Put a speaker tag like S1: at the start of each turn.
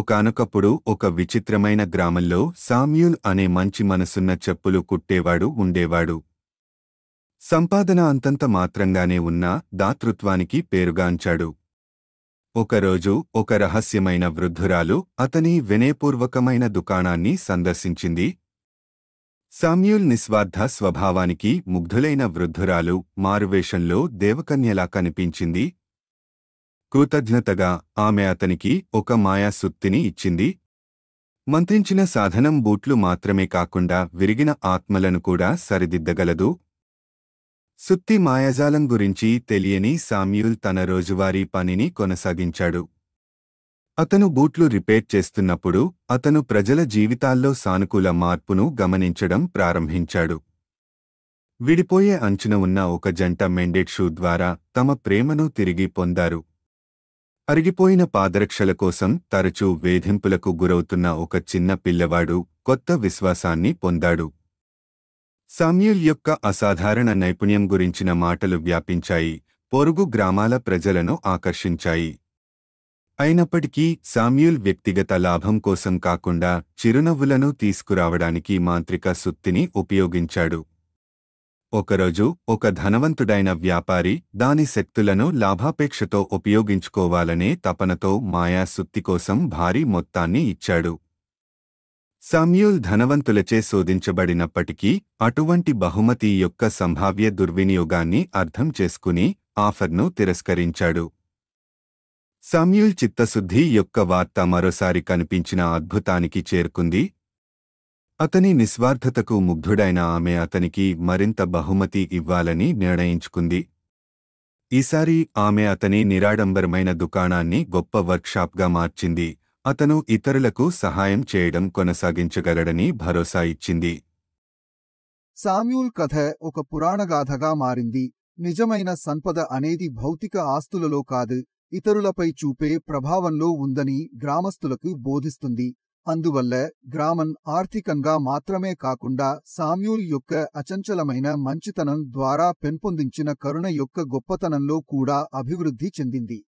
S1: ఒకనొకప్పుడు ఒక విచిత్రమైన గ్రామంలో సామ్యూల్ అనే మంచి మనసున్న చెప్పులు కుట్టేవాడు ఉండేవాడు సంపాదన అంతంత మాత్రంగానే ఉన్నా దాతృత్వానికి పేరుగాంచాడు ఒకరోజు ఒక రహస్యమైన వృద్ధురాలు అతని వినయపూర్వకమైన దుకాణాన్ని సందర్శించింది సామ్యూల్ నిస్వార్థ స్వభావానికి ముగ్ధులైన వృద్ధురాలు మారువేషంలో దేవకన్యలా కనిపించింది కృతజ్ఞతగా ఆమె అతనికి ఒక మాయాసుత్తిని ఇచ్చింది మంత్రించిన సాధనం బూట్లు మాత్రమే కాకుండా విరిగిన ఆత్మలను కూడా సరిదిద్దగలదు సుత్తి మాయాజాలం గురించి తెలియని సామ్యూల్ తన రోజువారీ పనిని కొనసాగించాడు అతను బూట్లు రిపేర్ చేస్తున్నప్పుడు అతను ప్రజల జీవితాల్లో సానుకూల మార్పును గమనించడం ప్రారంభించాడు విడిపోయే అంచున ఉన్న ఒక జంట మెండెడ్ షూ ద్వారా తమ ప్రేమను తిరిగి పొందారు అరిగిపోయిన పాదరక్షల కోసం తరచూ వేధింపులకు గురవుతున్న ఒక చిన్న పిల్లవాడు కొత్త విశ్వాసాన్ని పొందాడు సామ్యూల్ యొక్క అసాధారణ నైపుణ్యం గురించిన మాటలు వ్యాపించాయి పొరుగు గ్రామాల ప్రజలను ఆకర్షించాయి అయినప్పటికీ సామ్యూల్ వ్యక్తిగత లాభం కోసం కాకుండా చిరునవ్వులను తీసుకురావడానికి మాంత్రిక సుత్తిని ఉపయోగించాడు ఒకరోజు ఒక ధనవంతుడైన వ్యాపారి దాని శక్తులను లాభాపేక్షతో ఉపయోగించుకోవాలనే తపనతో మాయా సుత్తి కోసం భారీ మొత్తాన్ని ఇచ్చాడు సమ్యూల్ ధనవంతులచే శోధించబడినప్పటికీ అటువంటి బహుమతి యొక్క సంభావ్య దుర్వినియోగాన్ని అర్థం చేసుకుని ఆఫర్ను తిరస్కరించాడు సమ్యూల్ చిత్తశుద్ధి యొక్క వార్త మరోసారి కనిపించిన అద్భుతానికి చేరుకుంది అతని నిస్వార్థతకు ముగ్ధుడైన ఆమె అతనికి మరింత బహుమతి ఇవ్వాలని నిర్ణయించుకుంది ఈసారి ఆమె అతని నిరాడంబరమైన దుకాణాన్ని గొప్ప వర్క్షాప్గా మార్చింది అతను ఇతరులకు సహాయం చేయడం కొనసాగించగలడని భరోసా ఇచ్చింది
S2: సామ్యూల్ కథ ఒక పురాణగాథగా మారింది నిజమైన సంపద అనేది భౌతిక ఆస్తులలో కాదు ఇతరులపై చూపే ప్రభావంలో ఉందని గ్రామస్తులకు బోధిస్తుంది అందువల్ల గ్రామన్ ఆర్థికంగా మాత్రమే కాకుండా సామ్యూల్ యొక్క అచంచలమైన మంచితనం ద్వారా పెంపొందించిన కరుణ యొక్క గొప్పతనంలో కూడా అభివృద్ధి చెందింది